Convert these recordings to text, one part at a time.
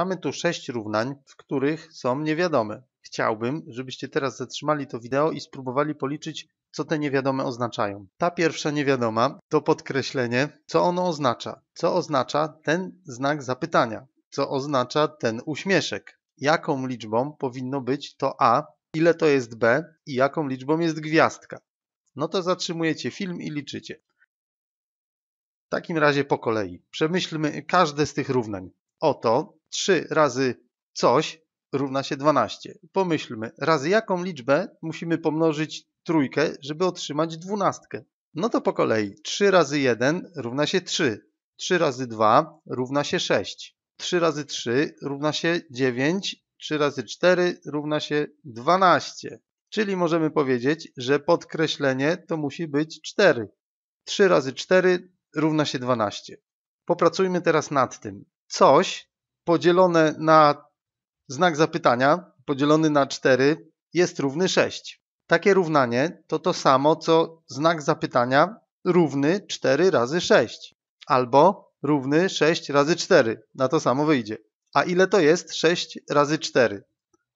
Mamy tu sześć równań, w których są niewiadome. Chciałbym, żebyście teraz zatrzymali to wideo i spróbowali policzyć, co te niewiadome oznaczają. Ta pierwsza niewiadoma to podkreślenie, co ono oznacza. Co oznacza ten znak zapytania? Co oznacza ten uśmieszek? Jaką liczbą powinno być to A, ile to jest B i jaką liczbą jest gwiazdka? No to zatrzymujecie film i liczycie. W takim razie po kolei. Przemyślmy każde z tych równań. Oto 3 razy coś równa się 12. Pomyślmy, razy jaką liczbę musimy pomnożyć trójkę, żeby otrzymać dwunastkę. No to po kolei 3 razy 1 równa się 3, 3 razy 2 równa się 6, 3 razy 3 równa się 9, 3 razy 4 równa się 12. Czyli możemy powiedzieć, że podkreślenie to musi być 4. 3 razy 4 równa się 12. Popracujmy teraz nad tym. Coś podzielone na znak zapytania, podzielony na 4, jest równy 6. Takie równanie to to samo, co znak zapytania równy 4 razy 6 albo równy 6 razy 4. Na to samo wyjdzie. A ile to jest 6 razy 4?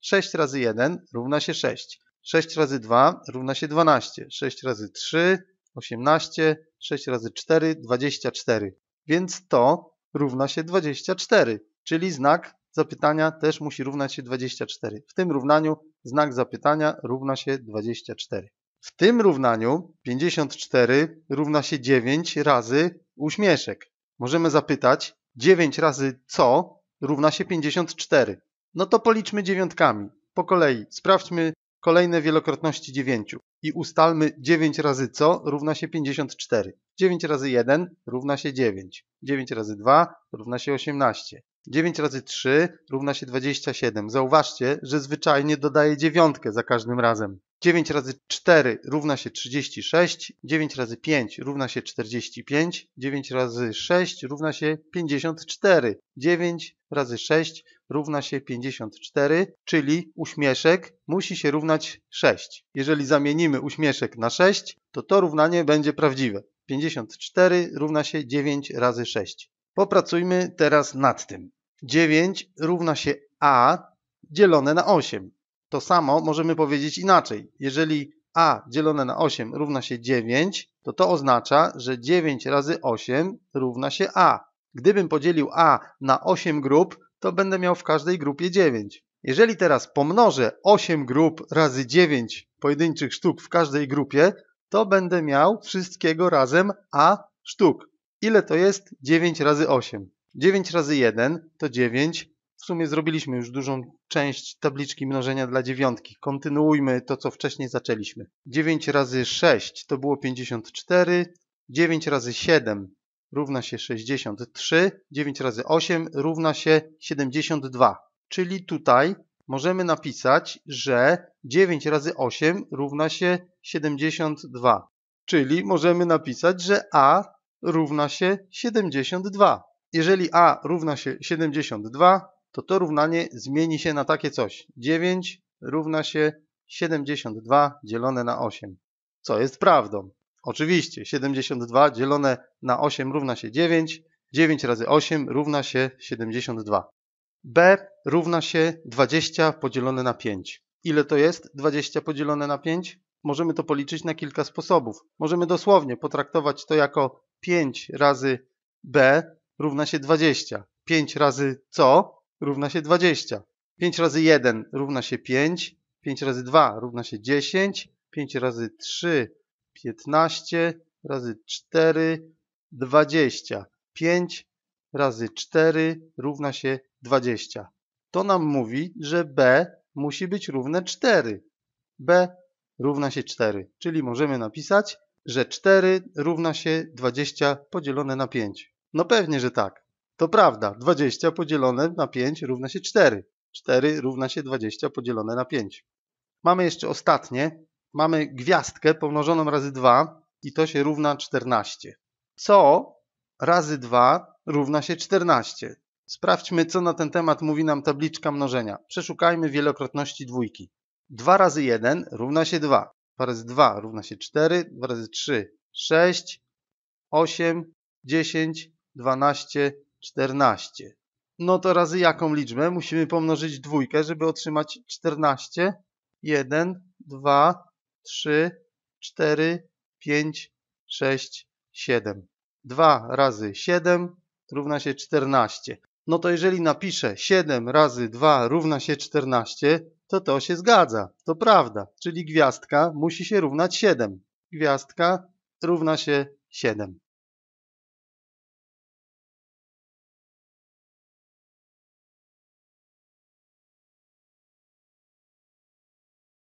6 razy 1 równa się 6. 6 razy 2 równa się 12. 6 razy 3 18. 6 razy 4 24. Więc to równa się 24 czyli znak zapytania też musi równać się 24. W tym równaniu znak zapytania równa się 24. W tym równaniu 54 równa się 9 razy uśmieszek. Możemy zapytać 9 razy co równa się 54. No to policzmy dziewiątkami. Po kolei sprawdźmy kolejne wielokrotności 9 i ustalmy 9 razy co równa się 54. 9 razy 1 równa się 9. 9 razy 2 równa się 18. 9 razy 3 równa się 27. Zauważcie, że zwyczajnie dodaję dziewiątkę za każdym razem. 9 razy 4 równa się 36, 9 razy 5 równa się 45, 9 razy 6 równa się 54, 9 razy 6 równa się 54, czyli uśmieszek musi się równać 6. Jeżeli zamienimy uśmieszek na 6, to to równanie będzie prawdziwe. 54 równa się 9 razy 6. Popracujmy teraz nad tym. 9 równa się a dzielone na 8. To samo możemy powiedzieć inaczej. Jeżeli a dzielone na 8 równa się 9, to to oznacza, że 9 razy 8 równa się a. Gdybym podzielił a na 8 grup, to będę miał w każdej grupie 9. Jeżeli teraz pomnożę 8 grup razy 9 pojedynczych sztuk w każdej grupie, to będę miał wszystkiego razem a sztuk. Ile to jest 9 razy 8? 9 razy 1 to 9. W sumie zrobiliśmy już dużą część tabliczki mnożenia dla dziewiątki. Kontynuujmy to, co wcześniej zaczęliśmy. 9 razy 6 to było 54. 9 razy 7 równa się 63. 9 razy 8 równa się 72. Czyli tutaj możemy napisać, że 9 razy 8 równa się 72. Czyli możemy napisać, że A równa się 72. Jeżeli a równa się 72, to to równanie zmieni się na takie coś. 9 równa się 72 dzielone na 8, co jest prawdą. Oczywiście 72 dzielone na 8 równa się 9, 9 razy 8 równa się 72. b równa się 20 podzielone na 5. Ile to jest 20 podzielone na 5? Możemy to policzyć na kilka sposobów. Możemy dosłownie potraktować to jako 5 razy b równa się 20. 5 razy co równa się 20. 5 razy 1 równa się 5. 5 razy 2 równa się 10. 5 razy 3 15. Razy 4 20. 5 razy 4 równa się 20. To nam mówi, że B musi być równe 4. B równa się 4, czyli możemy napisać, że 4 równa się 20 podzielone na 5. No pewnie, że tak. To prawda. 20 podzielone na 5 równa się 4. 4 równa się 20 podzielone na 5. Mamy jeszcze ostatnie. Mamy gwiazdkę pomnożoną razy 2 i to się równa 14. Co razy 2 równa się 14. Sprawdźmy, co na ten temat mówi nam tabliczka mnożenia. Przeszukajmy wielokrotności dwójki. 2 razy 1 równa się 2. 2 razy 2 równa się 4. 2 razy 3 6, 8, 10, 12, 14. No to razy jaką liczbę? Musimy pomnożyć dwójkę, żeby otrzymać 14. 1, 2, 3, 4, 5, 6, 7. 2 razy 7 równa się 14. No to jeżeli napiszę 7 razy 2 równa się 14, to to się zgadza. To prawda. Czyli gwiazdka musi się równać 7. Gwiazdka równa się 7.